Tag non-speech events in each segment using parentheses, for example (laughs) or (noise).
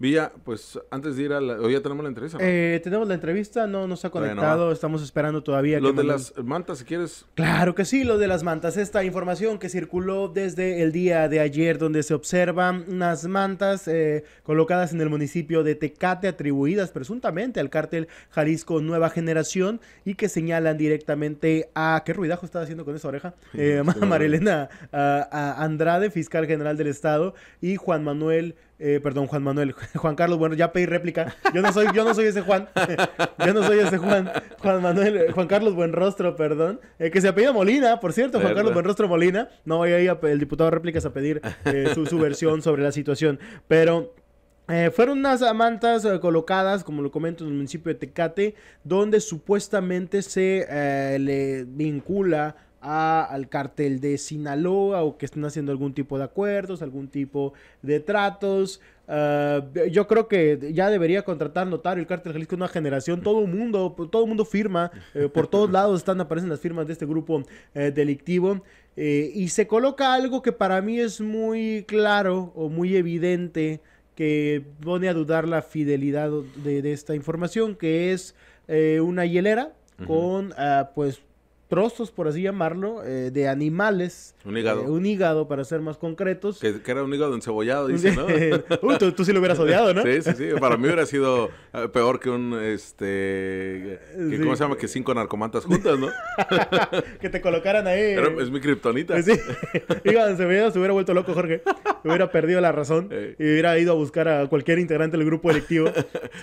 Villa, pues antes de ir a la... ya tenemos la entrevista? Eh, tenemos la entrevista, no nos ha conectado, estamos esperando todavía. Lo de las mantas, si quieres. Claro que sí, lo de las mantas. Esta información que circuló desde el día de ayer, donde se observan unas mantas eh, colocadas en el municipio de Tecate, atribuidas presuntamente al cártel Jalisco Nueva Generación y que señalan directamente a... ¿Qué ruidajo estaba haciendo con esa oreja? (laughs) Eh, (laughs) Marilena Andrade, fiscal general del Estado, y Juan Manuel... Eh, perdón, Juan Manuel. (laughs) Juan Carlos, bueno, ya pedí réplica. Yo no soy, yo no soy ese Juan. (laughs) yo no soy ese Juan. Juan Manuel, eh, Juan Carlos Buenrostro, perdón. Eh, que se apellida Molina, por cierto, Juan Carlos Buenrostro Molina. No voy a el diputado réplicas a pedir su, versión sobre la situación. Pero. fueron unas amantas colocadas, como lo comento, en el municipio de Tecate, donde supuestamente se le vincula al cartel de Sinaloa o que estén haciendo algún tipo de acuerdos, algún tipo de tratos. Ah, yo creo que ya debería contratar notario el cartel Jalisco una generación, todo mundo, todo mundo firma, eh, por todos lados están aparecen las firmas de este grupo eh, delictivo eh, y se coloca algo que para mí es muy claro o muy evidente que pone a dudar la fidelidad de, esta información, que es una hielera, con ah, pues trozos, por así llamarlo, eh, de animales. Un hígado. Eh, un hígado, para ser más concretos. Que, era un hígado encebollado, dice, ¿no? (laughs) Uy, tú, sí lo hubieras odiado, ¿no? sí, sí, sí. Para mí hubiera sido eh, peor que un, este... ¿Cómo se llama? Que cinco narcomantas juntas, ¿no? (laughs) que te colocaran ahí. es mi kriptonita. Sí. (laughs) hígado encebollado se hubiera vuelto loco, Jorge hubiera perdido la razón eh. y hubiera ido a buscar a cualquier integrante del grupo electivo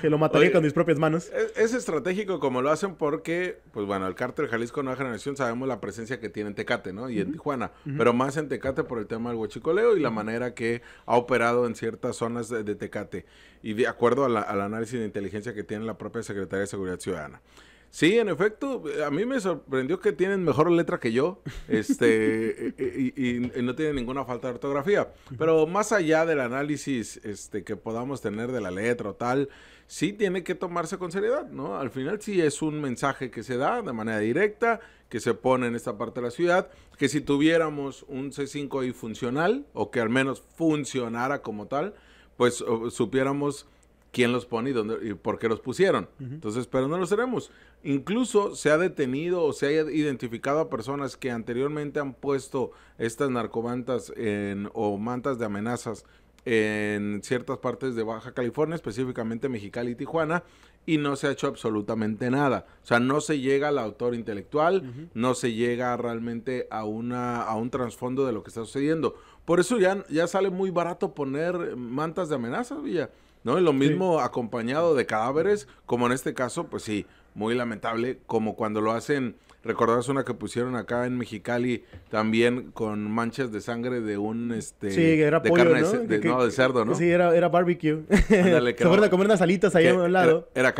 que lo mataría con mis propias manos. Es, estratégico como lo hacen porque, pues bueno, el cártel Jalisco Nueva Generación sabemos la presencia que tiene en Tecate, ¿no? Y en Tijuana, pero más en Tecate por el tema del huachicoleo y la manera que ha operado en ciertas zonas de, Tecate y de acuerdo al análisis de inteligencia que tiene la propia Secretaría de Seguridad Ciudadana. Sí, en efecto, a mí me sorprendió que tienen mejor letra que yo, este, (laughs) eh, y, no tienen ninguna falta de ortografía. Pero más allá del análisis este, que podamos tener de la letra o tal, sí tiene que tomarse con seriedad, ¿no? Al final sí es un mensaje que se da de manera directa, que se pone en esta parte de la ciudad, que si tuviéramos un C5i funcional, o que al menos funcionara como tal, pues supiéramos quién los pone y, dónde, y por qué los pusieron. Entonces, pero no lo sabemos. Incluso se ha detenido o se ha identificado a personas que anteriormente han puesto estas narcomantas en, o mantas de amenazas en ciertas partes de Baja California, específicamente Mexicali y Tijuana, y no se ha hecho absolutamente nada. O sea, no se llega al autor intelectual, no se llega realmente a, una, a un trasfondo de lo que está sucediendo. Por eso ya, ya sale muy barato poner mantas de amenazas, Villa. ¿no? Y lo mismo acompañado de cadáveres, como en este caso, pues sí, muy lamentable, como cuando lo hacen, recordás una que pusieron acá en Mexicali también con manchas de sangre de un, este, de carne, De, cerdo, ¿no? Sí, era, era barbecue. (laughs) comer unas ahí a lado. Era,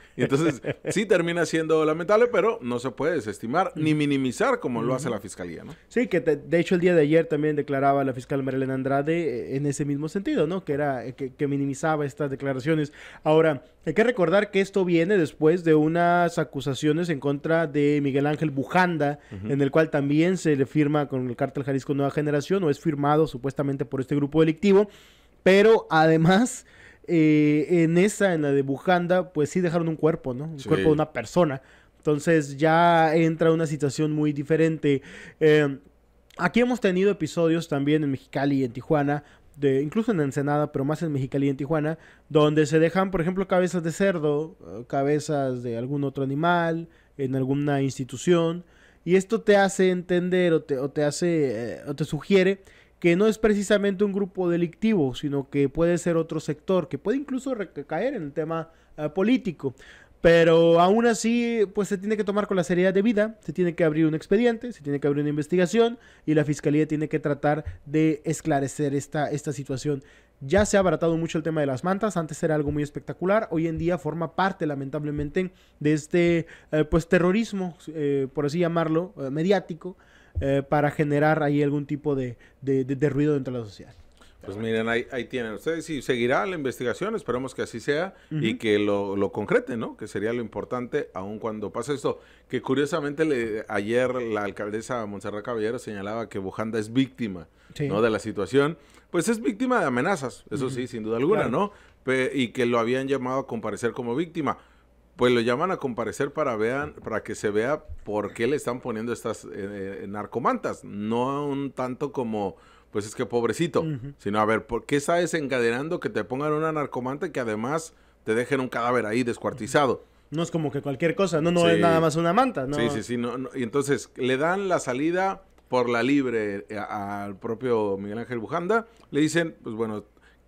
(laughs) entonces sí termina siendo lamentable, pero no se puede desestimar ni minimizar como lo hace la fiscalía, ¿no? Sí, que de hecho el día de ayer también declaraba la fiscal Marilena Andrade eh, en ese mismo sentido, ¿no? Que era eh, que, minimizaba estas declaraciones. Ahora, hay que recordar que esto viene después de unas acusaciones en contra de Miguel Ángel Bujanda, en el cual también se le firma con el cártel Jalisco Nueva Generación o es firmado supuestamente por este grupo delictivo, pero además eh, en esa, en la de Bujanda, pues sí dejaron un cuerpo, ¿no? Un cuerpo de una persona. Entonces ya entra una situación muy diferente. Eh, aquí hemos tenido episodios también en Mexicali y en Tijuana, de, incluso en Ensenada, pero más en Mexicali y en Tijuana, donde se dejan, por ejemplo, cabezas de cerdo, eh, cabezas de algún otro animal, en alguna institución. Y esto te hace entender o te, hace, o te sugiere que no es precisamente un grupo delictivo, sino que puede ser otro sector, que puede incluso recaer en el tema eh, político. Pero aún así, pues se tiene que tomar con la seriedad de vida, se tiene que abrir un expediente, se tiene que abrir una investigación y la fiscalía tiene que tratar de esclarecer esta, esta situación. Ya se ha abaratado mucho el tema de las mantas, antes era algo muy espectacular, hoy en día forma parte lamentablemente de este eh, pues terrorismo, eh, por así llamarlo, eh, mediático, para generar ahí algún tipo de ruido dentro de la sociedad. Pues miren, ahí, tienen ustedes y seguirá la investigación, esperemos que así sea y que lo, lo concreten, ¿no? Que sería lo importante, aun cuando pase esto. Que curiosamente ayer la alcaldesa Montserrat Caballero señalaba que Bujanda es víctima, ¿no? De la situación. Pues es víctima de amenazas, eso sí, sin duda alguna, ¿no? y que lo habían llamado a comparecer como víctima pues lo llaman a comparecer para vean, para que se vea por qué le están poniendo estas eh, eh, narcomantas, no un tanto como pues es que pobrecito, sino a ver, ¿por qué sabes encadenando que te pongan una narcomante que además te dejen un cadáver ahí descuartizado? No es como que cualquier cosa, no, no es nada más una manta, ¿no? Sí, sí, sí, y entonces le dan la salida por la libre eh, al propio Miguel Ángel Bujanda, le dicen, pues bueno,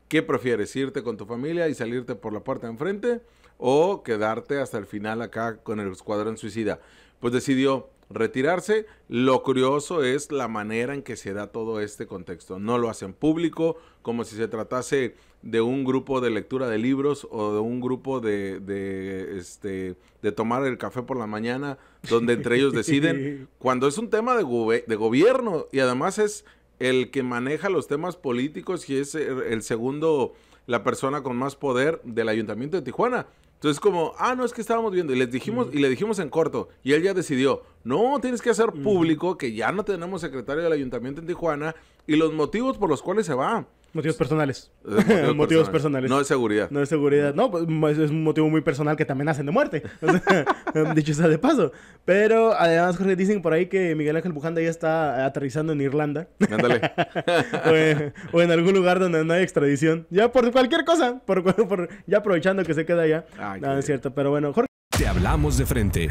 ¿qué prefieres? ¿Irte con tu familia y salirte por la puerta de enfrente o quedarte hasta el final acá con el escuadrón suicida? Pues decidió retirarse. Lo curioso es la manera en que se da todo este contexto. No lo hacen público, como si se tratase de un grupo de lectura de libros o de un grupo de, este, de tomar el café por la mañana, donde entre ellos deciden, (laughs) cuando es un tema de, de gobierno y además es el que maneja los temas políticos y es el segundo, la persona con más poder del ayuntamiento de Tijuana. Entonces como, ah, no, es que estábamos viendo y les dijimos y le dijimos en corto y él ya decidió, no, tienes que hacer público que ya no tenemos secretario del ayuntamiento en Tijuana y los motivos por los cuales se va. Motivos personales. Eh, (laughs) motivos, personales. No de seguridad. No de seguridad. No, pues, es un motivo muy personal que también hacen de muerte. (laughs) (laughs) dicho sea de paso. Pero además, Jorge, dicen por ahí que Miguel Ángel Bujanda ya está aterrizando en Irlanda. Ándale. o, en, algún lugar donde no hay extradición. Ya por cualquier cosa. Por, por ya aprovechando que se queda allá. Ay, es cierto. Pero bueno, Jorge. Te hablamos de frente.